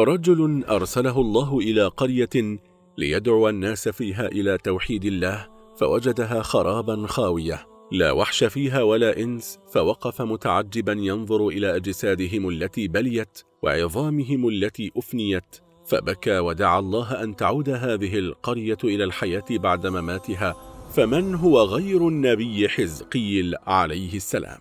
رجل أرسله الله إلى قرية ليدعو الناس فيها إلى توحيد الله فوجدها خرابا خاوية لا وحش فيها ولا إنس فوقف متعجبا ينظر إلى أجسادهم التي بليت وعظامهم التي أفنيت فبكى ودعا الله أن تعود هذه القرية إلى الحياة بعد مماتها فمن هو غير النبي حزقيل عليه السلام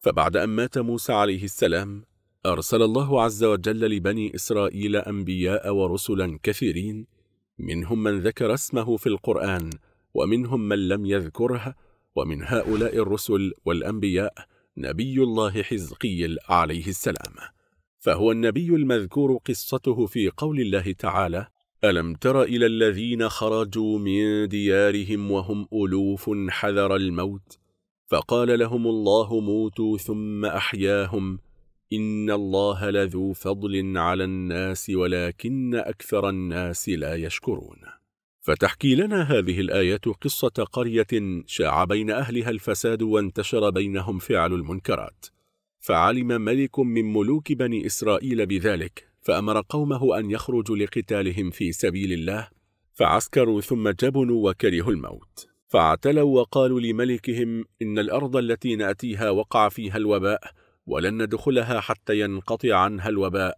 فبعد أن مات موسى عليه السلام أرسل الله عز وجل لبني إسرائيل أنبياء ورسلا كثيرين منهم من ذكر اسمه في القرآن ومنهم من لم يذكره ومن هؤلاء الرسل والأنبياء نبي الله حزقيل عليه السلام فهو النبي المذكور قصته في قول الله تعالى ألم تر إلى الذين خرجوا من ديارهم وهم ألوف حذر الموت فقال لهم الله موتوا ثم أحياهم إن الله لذو فضل على الناس ولكن أكثر الناس لا يشكرون فتحكي لنا هذه الآية قصة قرية شاع بين أهلها الفساد وانتشر بينهم فعل المنكرات فعلم ملك من ملوك بني إسرائيل بذلك فأمر قومه أن يخرجوا لقتالهم في سبيل الله فعسكروا ثم جبنوا وكرهوا الموت فاعتلوا وقالوا لملكهم إن الأرض التي نأتيها وقع فيها الوباء ولن ندخلها حتى ينقطع عنها الوباء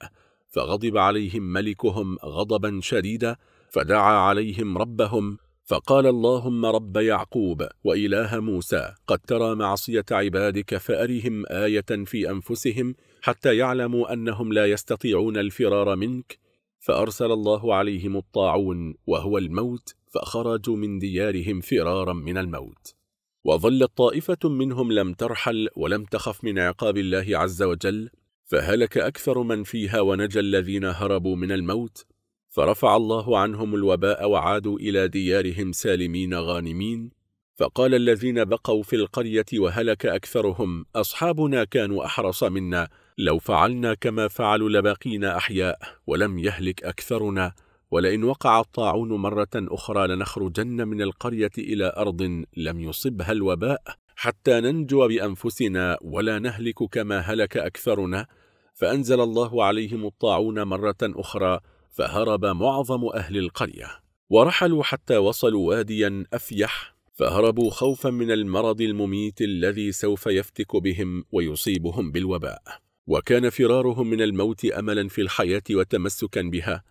فغضب عليهم ملكهم غضبا شديدا فدعا عليهم ربهم فقال اللهم رب يعقوب وإله موسى قد ترى معصية عبادك فأرهم آية في أنفسهم حتى يعلموا أنهم لا يستطيعون الفرار منك فأرسل الله عليهم الطاعون وهو الموت فخرجوا من ديارهم فرارا من الموت وظلت طائفة منهم لم ترحل ولم تخف من عقاب الله عز وجل فهلك أكثر من فيها ونجى الذين هربوا من الموت فرفع الله عنهم الوباء وعادوا إلى ديارهم سالمين غانمين فقال الذين بقوا في القرية وهلك أكثرهم أصحابنا كانوا أحرص منا لو فعلنا كما فعلوا لبقينا أحياء ولم يهلك أكثرنا ولئن وقع الطاعون مرة أخرى لنخرجن من القرية إلى أرض لم يصبها الوباء حتى ننجو بأنفسنا ولا نهلك كما هلك أكثرنا فأنزل الله عليهم الطاعون مرة أخرى فهرب معظم أهل القرية ورحلوا حتى وصلوا واديا أفيح فهربوا خوفا من المرض المميت الذي سوف يفتك بهم ويصيبهم بالوباء وكان فرارهم من الموت أملا في الحياة وتمسكا بها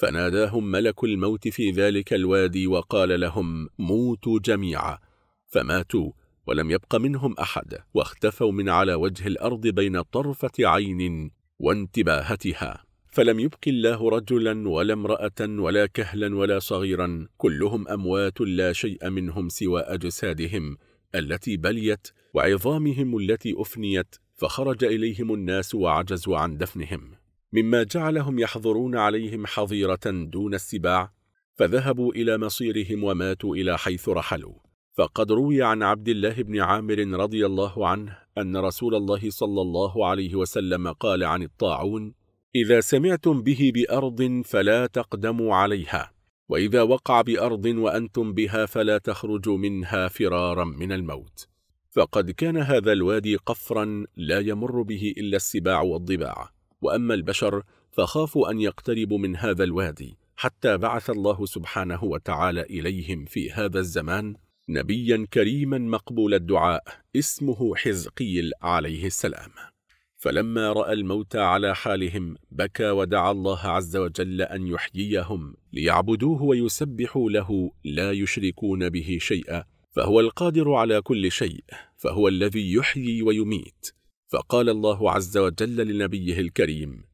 فناداهم ملك الموت في ذلك الوادي وقال لهم موتوا جميعا فماتوا ولم يبق منهم أحد واختفوا من على وجه الأرض بين طرفة عين وانتباهتها فلم يبق الله رجلا ولا امرأة ولا كهلا ولا صغيرا كلهم أموات لا شيء منهم سوى أجسادهم التي بليت وعظامهم التي أفنيت فخرج إليهم الناس وعجزوا عن دفنهم مما جعلهم يحظرون عليهم حظيرة دون السباع فذهبوا إلى مصيرهم وماتوا إلى حيث رحلوا فقد روي عن عبد الله بن عامر رضي الله عنه أن رسول الله صلى الله عليه وسلم قال عن الطاعون إذا سمعتم به بأرض فلا تقدموا عليها وإذا وقع بأرض وأنتم بها فلا تخرجوا منها فرارا من الموت فقد كان هذا الوادي قفرا لا يمر به إلا السباع والضباع وأما البشر فخافوا أن يقتربوا من هذا الوادي حتى بعث الله سبحانه وتعالى إليهم في هذا الزمان نبيا كريما مقبول الدعاء اسمه حزقيل عليه السلام فلما رأى الموت على حالهم بكى ودعا الله عز وجل أن يحييهم ليعبدوه ويسبحوا له لا يشركون به شيئا فهو القادر على كل شيء فهو الذي يحيي ويميت فقال الله عز وجل لنبيه الكريم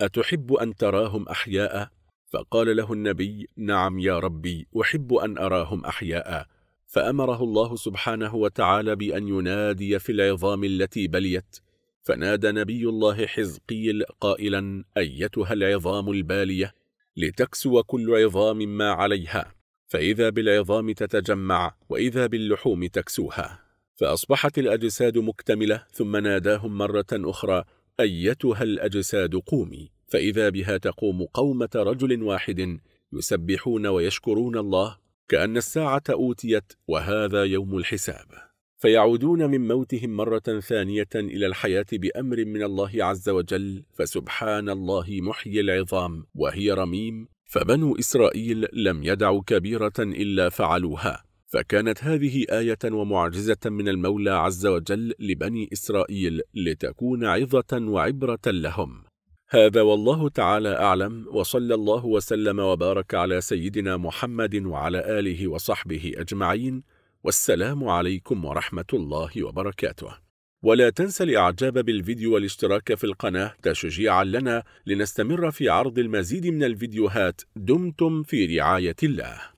أتحب أن تراهم أحياء؟ فقال له النبي نعم يا ربي أحب أن أراهم أحياء فأمره الله سبحانه وتعالى بأن ينادي في العظام التي بليت فنادى نبي الله حزقيل قائلا أيتها العظام البالية لتكسو كل عظام ما عليها فإذا بالعظام تتجمع وإذا باللحوم تكسوها فأصبحت الأجساد مكتملة ثم ناداهم مرة أخرى أيتها الأجساد قومي فإذا بها تقوم قومة رجل واحد يسبحون ويشكرون الله كأن الساعة أوتيت وهذا يوم الحساب فيعودون من موتهم مرة ثانية إلى الحياة بأمر من الله عز وجل فسبحان الله محيي العظام وهي رميم فبنو إسرائيل لم يدعوا كبيرة إلا فعلوها فكانت هذه آية ومعجزة من المولى عز وجل لبني إسرائيل لتكون عظة وعبرة لهم هذا والله تعالى أعلم وصلى الله وسلم وبارك على سيدنا محمد وعلى آله وصحبه أجمعين والسلام عليكم ورحمة الله وبركاته ولا تنسى الإعجاب بالفيديو والاشتراك في القناة تشجيعا لنا لنستمر في عرض المزيد من الفيديوهات دمتم في رعاية الله